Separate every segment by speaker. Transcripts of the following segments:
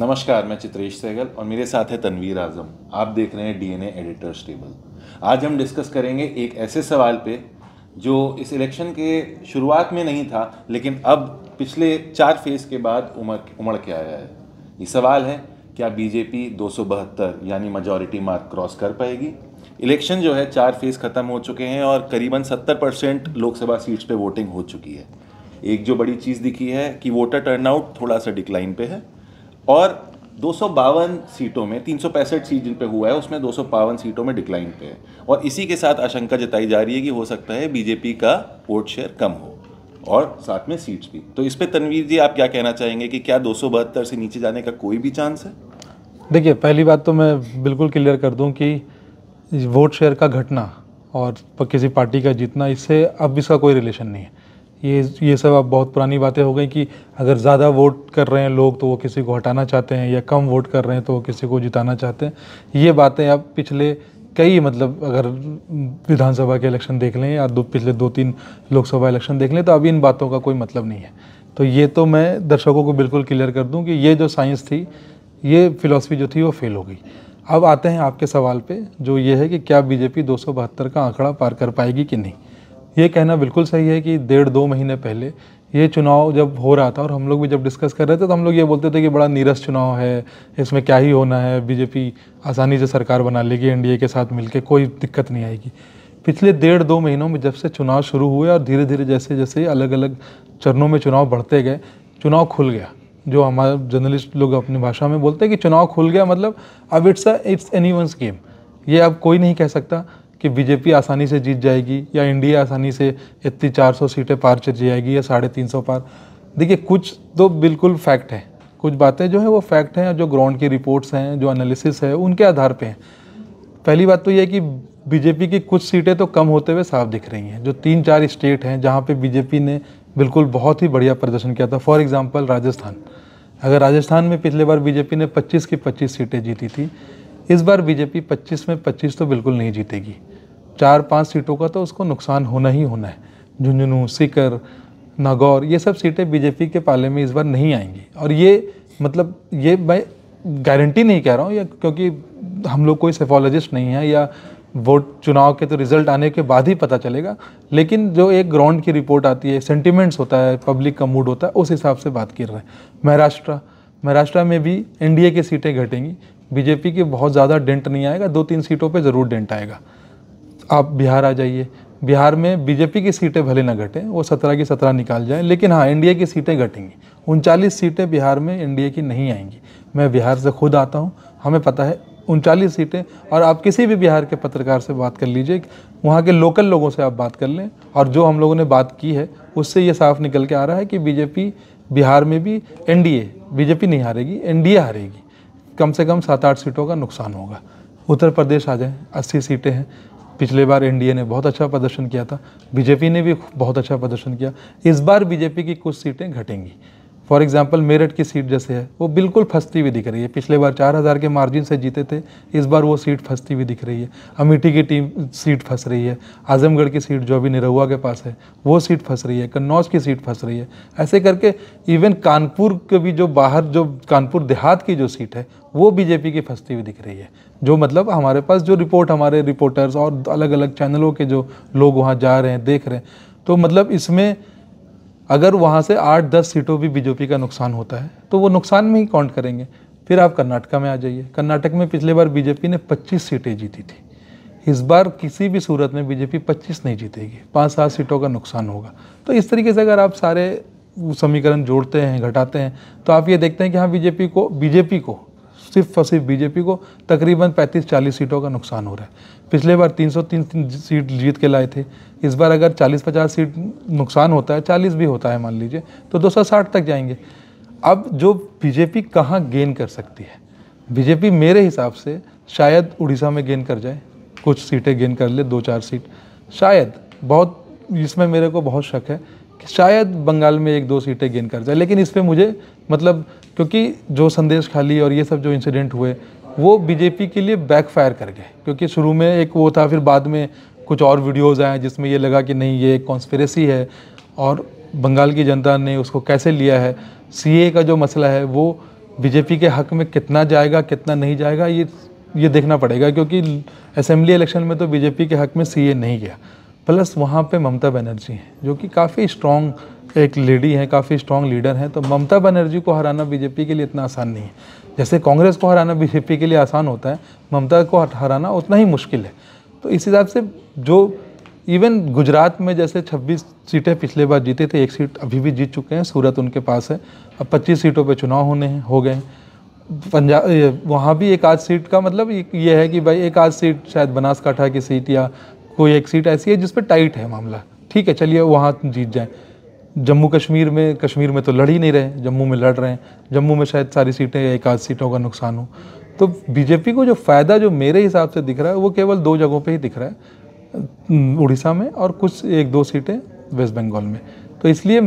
Speaker 1: नमस्कार मैं चित्रेश सहगल और मेरे साथ है तनवीर आजम आप देख रहे हैं डीएनए एडिटर्स टेबल आज हम डिस्कस करेंगे एक ऐसे सवाल पे जो इस इलेक्शन के शुरुआत में नहीं था लेकिन अब पिछले चार फेज के बाद उमर उमड़ के आया है ये सवाल है क्या बीजेपी दो यानी मजॉरिटी मार्क क्रॉस कर पाएगी इलेक्शन जो है चार फेज ख़त्म हो चुके हैं और करीबन सत्तर परसेंट लोकसभा सीट्स पे वोटिंग हो चुकी है एक जो बड़ी चीज़ दिखी है कि वोटर टर्नआउट थोड़ा सा डिक्लाइन पे है और दो सीटों में तीन सीट जिन पे हुआ है उसमें दो सीटों में डिक्लाइन पे है और इसी के साथ आशंका जताई जा रही है कि हो सकता है बीजेपी का वोट शेयर कम हो और साथ में सीट्स भी तो इस पर तनवीर जी आप क्या कहना चाहेंगे कि क्या दो से नीचे जाने का कोई भी चांस है
Speaker 2: देखिए पहली बात तो मैं बिल्कुल क्लियर कर दूँ कि वोट शेयर का घटना और किसी पार्टी का जीतना इससे अब इसका कोई रिलेशन नहीं है ये ये सब अब बहुत पुरानी बातें हो गई कि अगर ज़्यादा वोट कर रहे हैं लोग तो वो किसी को हटाना चाहते हैं या कम वोट कर रहे हैं तो वो किसी को जिताना चाहते हैं ये बातें अब पिछले कई मतलब अगर विधानसभा के इलेक्शन देख लें या दो पिछले दो तीन लोकसभा इलेक्शन देख लें तो अभी इन बातों का कोई मतलब नहीं है तो ये तो मैं दर्शकों को बिल्कुल क्लियर कर दूँ कि ये जो साइंस थी ये फिलोसफी जो थी वो फेल हो गई अब आते हैं आपके सवाल पे जो ये है कि क्या बीजेपी दो का आंकड़ा पार कर पाएगी कि नहीं ये कहना बिल्कुल सही है कि डेढ़ दो महीने पहले ये चुनाव जब हो रहा था और हम लोग भी जब डिस्कस कर रहे थे तो हम लोग ये बोलते थे कि बड़ा नीरस चुनाव है इसमें क्या ही होना है बीजेपी आसानी से सरकार बना लेगी एनडीए के साथ मिलके कोई दिक्कत नहीं आएगी पिछले डेढ़ दो महीनों में जब से चुनाव शुरू हुए और धीरे धीरे जैसे जैसे अलग अलग चरणों में चुनाव बढ़ते गए चुनाव खुल गया जो हमारे जर्नलिस्ट लोग अपनी भाषा में बोलते हैं कि चुनाव खुल गया मतलब अब it's it's anyone's game ये अब कोई नहीं कह सकता कि बीजेपी आसानी से जीत जाएगी या इंडिया आसानी से इतनी 400 सीटें पार चल जाएगी या साढ़े तीन सौ पार देखिए कुछ तो बिल्कुल फैक्ट है कुछ बातें जो है वो फैक्ट हैं जो ग्राउंड की रिपोर्ट्स हैं जो एनालिसिस है उनके आधार पे हैं पहली बात तो ये है कि बीजेपी की कुछ सीटें तो कम होते हुए साफ दिख रही हैं जो तीन चार स्टेट हैं जहाँ पर बीजेपी ने बिल्कुल बहुत ही बढ़िया प्रदर्शन किया था फॉर एग्ज़ाम्पल राजस्थान अगर राजस्थान में पिछले बार बीजेपी ने 25 की 25 सीटें जीती थी इस बार बीजेपी 25 में 25 तो बिल्कुल नहीं जीतेगी चार पाँच सीटों का तो उसको नुकसान होना ही होना है झुंझुनू सीकर नागौर ये सब सीटें बीजेपी के पाले में इस बार नहीं आएंगी और ये मतलब ये मैं गारंटी नहीं कह रहा हूँ या क्योंकि हम लोग कोई सेफोलॉजिस्ट नहीं है या वोट चुनाव के तो रिजल्ट आने के बाद ही पता चलेगा लेकिन जो एक ग्राउंड की रिपोर्ट आती है सेंटिमेंट्स होता है पब्लिक का मूड होता है उस हिसाब से बात कर रहे हैं महाराष्ट्र महाराष्ट्र में भी एनडीए की सीटें घटेंगी बीजेपी की बहुत ज़्यादा डेंट नहीं आएगा दो तीन सीटों पे ज़रूर डेंट आएगा आप बिहार आ जाइए बिहार में बीजेपी की सीटें भले ना घटें वो सत्रह की सत्रह निकाल जाएं लेकिन हाँ एनडीए की सीटें घटेंगी उनचालीस सीटें बिहार में एनडीए की नहीं आएंगी मैं बिहार से खुद आता हूँ हमें पता है उनचालीस सीटें और आप किसी भी बिहार के पत्रकार से बात कर लीजिए वहाँ के लोकल लोगों से आप बात कर लें और जो हम लोगों ने बात की है उससे ये साफ निकल के आ रहा है कि बीजेपी बिहार में भी एन बीजेपी नहीं हारेगी एन हारेगी कम से कम सात आठ सीटों का नुकसान होगा उत्तर प्रदेश आ जाए अस्सी सीटें हैं पिछले बार एनडीए ने बहुत अच्छा प्रदर्शन किया था बीजेपी ने भी बहुत अच्छा प्रदर्शन किया इस बार बीजेपी की कुछ सीटें घटेंगी फॉर एग्जांपल मेरठ की सीट जैसे है वो बिल्कुल फंसती हुई दिख रही है पिछले बार चार हज़ार के मार्जिन से जीते थे इस बार वो सीट फंसती हुई दिख रही है अमेठी की टीम सीट फंस रही है आजमगढ़ की सीट जो अभी निरहुआ के पास है वो सीट फंस रही है कन्नौज की सीट फंस रही है ऐसे करके इवन कानपुर के भी जो बाहर जो कानपुर देहात की जो सीट है वो बीजेपी की फंसती हुई दिख रही है जो मतलब हमारे पास जो रिपोर्ट हमारे रिपोर्टर्स और अलग अलग चैनलों के जो लोग वहाँ जा रहे हैं देख रहे हैं तो मतलब इसमें अगर वहाँ से आठ दस सीटों भी बीजेपी का नुकसान होता है तो वो नुकसान में ही काउंट करेंगे फिर आप कर्नाटका में आ जाइए कर्नाटक में पिछले बार बीजेपी ने 25 सीटें जीती थी इस बार किसी भी सूरत में बीजेपी 25 नहीं जीतेगी पाँच सात सीटों का नुकसान होगा तो इस तरीके से अगर आप सारे समीकरण जोड़ते हैं घटाते हैं तो आप ये देखते हैं कि हाँ बीजेपी को बीजेपी को सिर्फ और सिर्फ बीजेपी को तकरीबन 35-40 सीटों का नुकसान हो रहा है पिछले बार 303 सीट जीत के लाए थे इस बार अगर 40-50 सीट नुकसान होता है 40 भी होता है मान लीजिए तो 260 तक जाएंगे अब जो बीजेपी कहाँ गेन कर सकती है बीजेपी मेरे हिसाब से शायद उड़ीसा में गेन कर जाए कुछ सीटें गेन कर ले दो चार सीट शायद बहुत इसमें मेरे को बहुत शक है शायद बंगाल में एक दो सीटें गेन कर जाए लेकिन इस पर मुझे मतलब क्योंकि जो संदेश खाली और ये सब जो इंसिडेंट हुए वो बीजेपी के लिए बैकफायर कर गए क्योंकि शुरू में एक वो था फिर बाद में कुछ और वीडियोज़ आए जिसमें ये लगा कि नहीं ये एक कॉन्स्परेसी है और बंगाल की जनता ने उसको कैसे लिया है सी का जो मसला है वो बीजेपी के हक में कितना जाएगा कितना नहीं जाएगा ये ये देखना पड़ेगा क्योंकि असेंबली इलेक्शन में तो बीजेपी के हक में सीए नहीं गया प्लस वहाँ पे ममता बनर्जी हैं जो कि काफ़ी स्ट्रॉन्ग एक लेडी हैं काफ़ी स्ट्रॉन्ग लीडर हैं तो ममता बनर्जी को हराना बीजेपी के लिए इतना आसान नहीं है जैसे कांग्रेस को हराना बीजेपी के लिए आसान होता है ममता को हराना उतना ही मुश्किल है तो इस हिसाब से जो इवन गुजरात में जैसे 26 सीटें पिछले बार जीते थे एक सीट अभी भी जीत चुके हैं सूरत उनके पास है अब 25 सीटों पे चुनाव होने हैं हो गए पंजाब वहाँ भी एक आध सीट का मतलब ये है कि भाई एक आध सीट शायद बनासकाठा की सीट या कोई एक सीट ऐसी है जिस पर टाइट है मामला ठीक है चलिए वहाँ जीत जाएँ जम्मू कश्मीर में कश्मीर में तो लड़ ही नहीं रहे जम्मू में लड़ रहे हैं जम्मू में शायद सारी सीटें एक आध सीटों का नुकसान हो तो बीजेपी को जो फ़ायदा जो मेरे हिसाब से दिख रहा है वो केवल दो जगहों पे ही दिख रहा है उड़ीसा में और कुछ एक दो सीटें वेस्ट बंगाल में तो इसलिए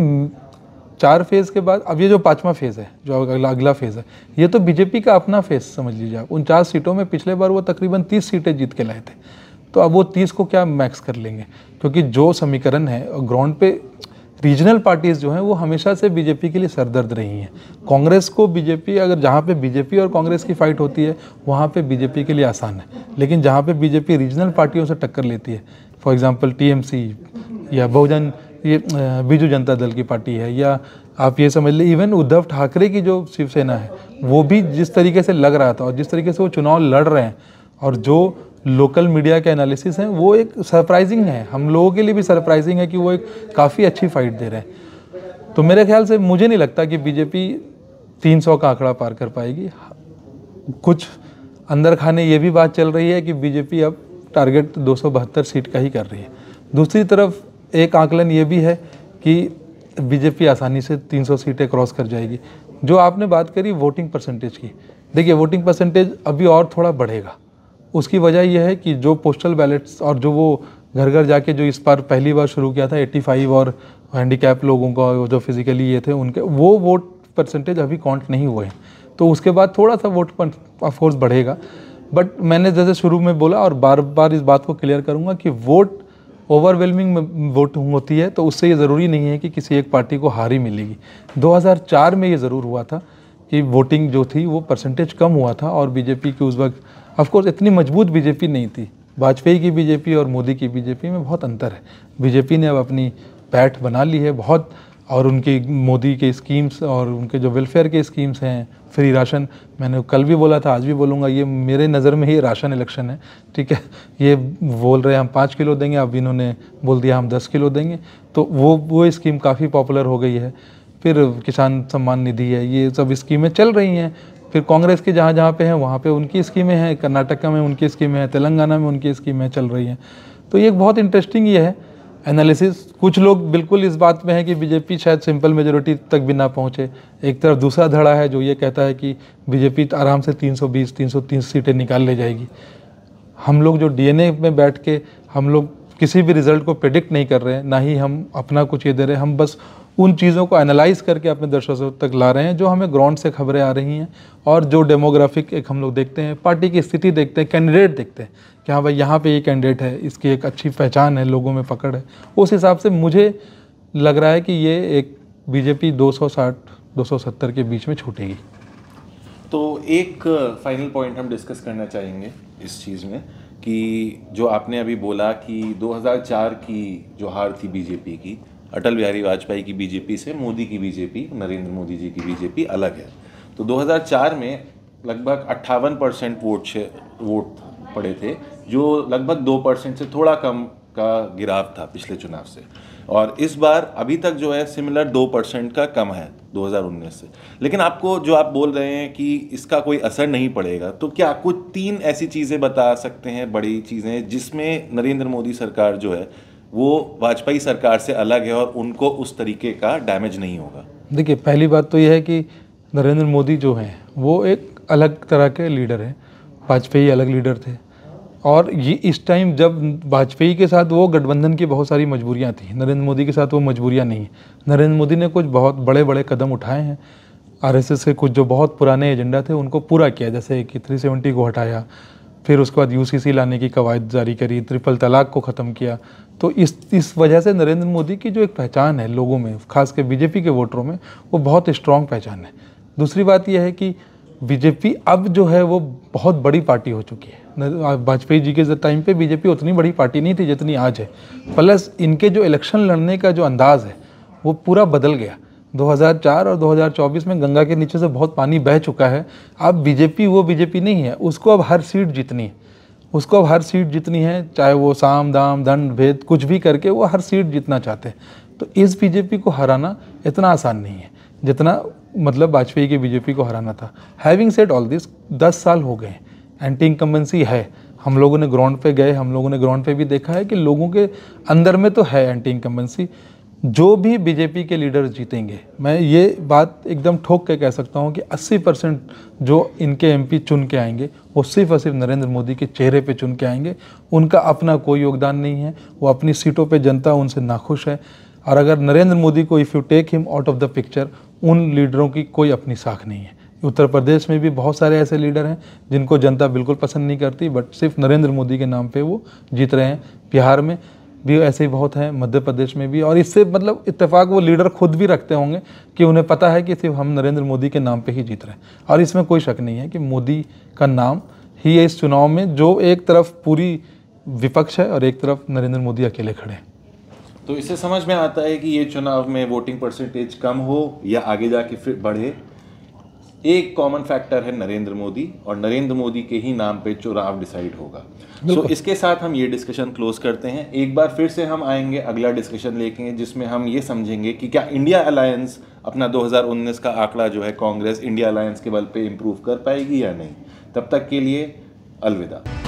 Speaker 2: चार फेज़ के बाद अब ये जो पाँचवा फेज़ है जो अगला अगला फेज़ है ये तो बीजेपी का अपना फेज़ समझ लीजिए आप उनचास सीटों में पिछले बार वो तकरीबन तीस सीटें जीत के लाए थे तो अब वो तीस को क्या मैक्स कर लेंगे क्योंकि जो समीकरण है ग्राउंड पे रीजनल पार्टीज़ जो हैं वो हमेशा से बीजेपी के लिए सरदर्द रही हैं कांग्रेस को बीजेपी अगर जहाँ पे बीजेपी और कांग्रेस की फ़ाइट होती है वहाँ पे बीजेपी के लिए आसान है लेकिन जहाँ पे बीजेपी रीजनल पार्टियों से टक्कर लेती है फॉर एग्जांपल टीएमसी या बहुजन ये बीजू जनता दल की पार्टी है या आप ये समझ लें इवन उद्धव ठाकरे की जो शिवसेना है वो भी जिस तरीके से लग रहा था और जिस तरीके से वो चुनाव लड़ रहे हैं और जो लोकल मीडिया के एनालिसिस हैं वो एक सरप्राइजिंग है हम लोगों के लिए भी सरप्राइजिंग है कि वो एक काफ़ी अच्छी फाइट दे रहे हैं तो मेरे ख्याल से मुझे नहीं लगता कि बीजेपी 300 का आंकड़ा पार कर पाएगी कुछ अंदर खाने ये भी बात चल रही है कि बीजेपी अब टारगेट दो सीट का ही कर रही है दूसरी तरफ एक आंकलन ये भी है कि बीजेपी आसानी से 300 सीटें क्रॉस कर जाएगी जो आपने बात करी वोटिंग परसेंटेज की देखिए वोटिंग परसेंटेज अभी और थोड़ा बढ़ेगा उसकी वजह यह है कि जो पोस्टल बैलेट्स और जो वो घर घर जाके जो इस बार पहली बार शुरू किया था 85 और हैंडीकैप लोगों का जो फिज़िकली ये थे उनके वो वोट परसेंटेज अभी काउंट नहीं हुए हैं तो उसके बाद थोड़ा सा वोट ऑफकोर्स बढ़ेगा बट मैंने जैसे शुरू में बोला और बार बार इस बात को क्लियर करूँगा कि वोट ओवरवेलमिंग वोट होती है तो उससे ये ज़रूरी नहीं है कि किसी एक पार्टी को हार ही मिलेगी 2004 में ये ज़रूर हुआ था कि वोटिंग जो थी वो परसेंटेज कम हुआ था और बीजेपी की उस वक्त ऑफकोर्स इतनी मजबूत बीजेपी नहीं थी वाजपेयी की बीजेपी और मोदी की बीजेपी में बहुत अंतर है बीजेपी ने अब अपनी पैठ बना ली है बहुत और उनकी मोदी के स्कीम्स और उनके जो वेलफेयर के स्कीम्स हैं फ्री राशन मैंने कल भी बोला था आज भी बोलूँगा ये मेरे नज़र में ही राशन इलेक्शन है ठीक है ये बोल रहे हैं हम पाँच किलो देंगे अब इन्होंने बोल दिया हम दस किलो देंगे तो वो वो स्कीम काफ़ी पॉपुलर हो गई है फिर किसान सम्मान निधि है ये सब स्कीमें चल रही हैं फिर कांग्रेस की जहाँ जहाँ पे हैं वहाँ पे उनकी स्कीमें हैं कर्नाटका में उनकी स्कीमें हैं तेलंगाना में उनकी स्कीमें चल रही हैं तो ये बहुत इंटरेस्टिंग ये है एनालिसिस कुछ लोग बिल्कुल इस बात में है कि बीजेपी शायद सिंपल मेजोरिटी तक भी ना पहुँचे एक तरफ दूसरा धड़ा है जो ये कहता है कि बीजेपी आराम से 320 330 सीटें निकाल ले जाएगी हम लोग जो डीएनए में बैठ के हम लोग किसी भी रिजल्ट को प्रिडिक्ट नहीं कर रहे हैं ना ही हम अपना कुछ ये दे रहे हैं हम बस उन चीज़ों को एनालाइज करके अपने दर्शकों तक ला रहे हैं जो हमें ग्राउंड से खबरें आ रही हैं और जो डेमोग्राफिक एक हम लोग देखते हैं पार्टी की स्थिति देखते हैं कैंडिडेट देखते हैं कि हाँ भाई यहाँ पे ये कैंडिडेट है इसकी एक अच्छी पहचान है लोगों में पकड़ है उस हिसाब से मुझे लग रहा है कि ये एक बीजेपी 260 270 के बीच में छूटेगी
Speaker 1: तो एक फाइनल uh, पॉइंट हम डिस्कस करना चाहेंगे इस चीज़ में कि जो आपने अभी बोला कि 2004 की जो हार थी बीजेपी की अटल बिहारी वाजपेयी की बीजेपी से मोदी की बीजेपी नरेंद्र मोदी जी की बीजेपी अलग है तो 2004 में लगभग अट्ठावन परसेंट वोट वोट पड़े थे जो लगभग दो परसेंट से थोड़ा कम का गिराव था पिछले चुनाव से और इस बार अभी तक जो है सिमिलर दो परसेंट का कम है 2019 से लेकिन आपको जो आप बोल रहे हैं कि इसका कोई असर नहीं पड़ेगा तो क्या आपको तीन ऐसी चीज़ें बता सकते हैं बड़ी चीज़ें जिसमें नरेंद्र मोदी सरकार जो है वो वाजपेयी सरकार से अलग है और उनको उस तरीके का डैमेज नहीं होगा
Speaker 2: देखिए पहली बात तो यह है कि नरेंद्र मोदी जो हैं वो एक अलग तरह के लीडर हैं वाजपेयी अलग लीडर थे और ये इस टाइम जब वाजपेयी के साथ वो गठबंधन की बहुत सारी मजबूरियाँ थी नरेंद्र मोदी के साथ वो मजबूरियाँ नहीं नरेंद्र मोदी ने कुछ बहुत बड़े बड़े कदम उठाए हैं आरएसएस के कुछ जो बहुत पुराने एजेंडा थे उनको पूरा किया जैसे कि 370 को हटाया फिर उसके बाद यूसीसी लाने की कवायद जारी करी ट्रिपल तलाक को ख़त्म किया तो इस इस वजह से नरेंद्र मोदी की जो एक पहचान है लोगों में खास कर बीजेपी के वोटरों में वो बहुत स्ट्रॉन्ग पहचान है दूसरी बात यह है कि बीजेपी अब जो है वो बहुत बड़ी पार्टी हो चुकी है वाजपेयी जी के टाइम पे बीजेपी उतनी बड़ी पार्टी नहीं थी जितनी आज है प्लस इनके जो इलेक्शन लड़ने का जो अंदाज़ है वो पूरा बदल गया 2004 और 2024 में गंगा के नीचे से बहुत पानी बह चुका है अब बीजेपी वो बीजेपी नहीं है उसको अब हर सीट जीतनी है उसको अब हर सीट जीतनी है चाहे वो साम दाम धन भेद कुछ भी करके वो हर सीट जीतना चाहते हैं तो इस बीजेपी को हराना इतना आसान नहीं है जितना मतलब वाजपेयी की बीजेपी को हराना था हैविंग सेट ऑल दिस दस साल हो गए एंटी इंकम्बेंसी है हम लोगों ने ग्राउंड पे गए हम लोगों ने ग्राउंड पे भी देखा है कि लोगों के अंदर में तो है एंटी इंकम्बेंसी जो भी बीजेपी के लीडर जीतेंगे मैं ये बात एकदम ठोक के कह सकता हूँ कि 80 परसेंट जो इनके एमपी चुन के आएंगे वो सिर्फ और सिर्फ नरेंद्र मोदी के चेहरे पे चुन के आएंगे उनका अपना कोई योगदान नहीं है वो अपनी सीटों पे जनता उनसे नाखुश है और अगर नरेंद्र मोदी को if you take him out of the picture उन लीडरों की कोई अपनी साख नहीं है उत्तर प्रदेश में भी बहुत सारे ऐसे लीडर हैं जिनको जनता बिल्कुल पसंद नहीं करती बट सिर्फ नरेंद्र मोदी के नाम पर वो जीत रहे हैं बिहार में भी ऐसे ही बहुत हैं मध्य प्रदेश में भी और इससे मतलब इत्तेफाक वो लीडर खुद भी रखते होंगे कि उन्हें पता है कि सिर्फ हम नरेंद्र मोदी के नाम पे ही जीत रहे हैं और इसमें कोई शक नहीं है कि मोदी का नाम ही है इस चुनाव में जो एक तरफ पूरी विपक्ष है और एक तरफ नरेंद्र मोदी अकेले खड़े हैं
Speaker 1: तो इसे समझ में आता है कि ये चुनाव में वोटिंग परसेंटेज कम हो या आगे जाके फिर बढ़े एक कॉमन फैक्टर है नरेंद्र मोदी और नरेंद्र मोदी के ही नाम पे चुनाव डिसाइड होगा सो so, इसके साथ हम ये डिस्कशन क्लोज करते हैं एक बार फिर से हम आएंगे अगला डिस्कशन लेके जिसमें हम ये समझेंगे कि क्या इंडिया अलायंस अपना 2019 का आंकड़ा जो है कांग्रेस इंडिया अलायंस के बल पे इम्प्रूव कर पाएगी या नहीं तब तक के लिए अलविदा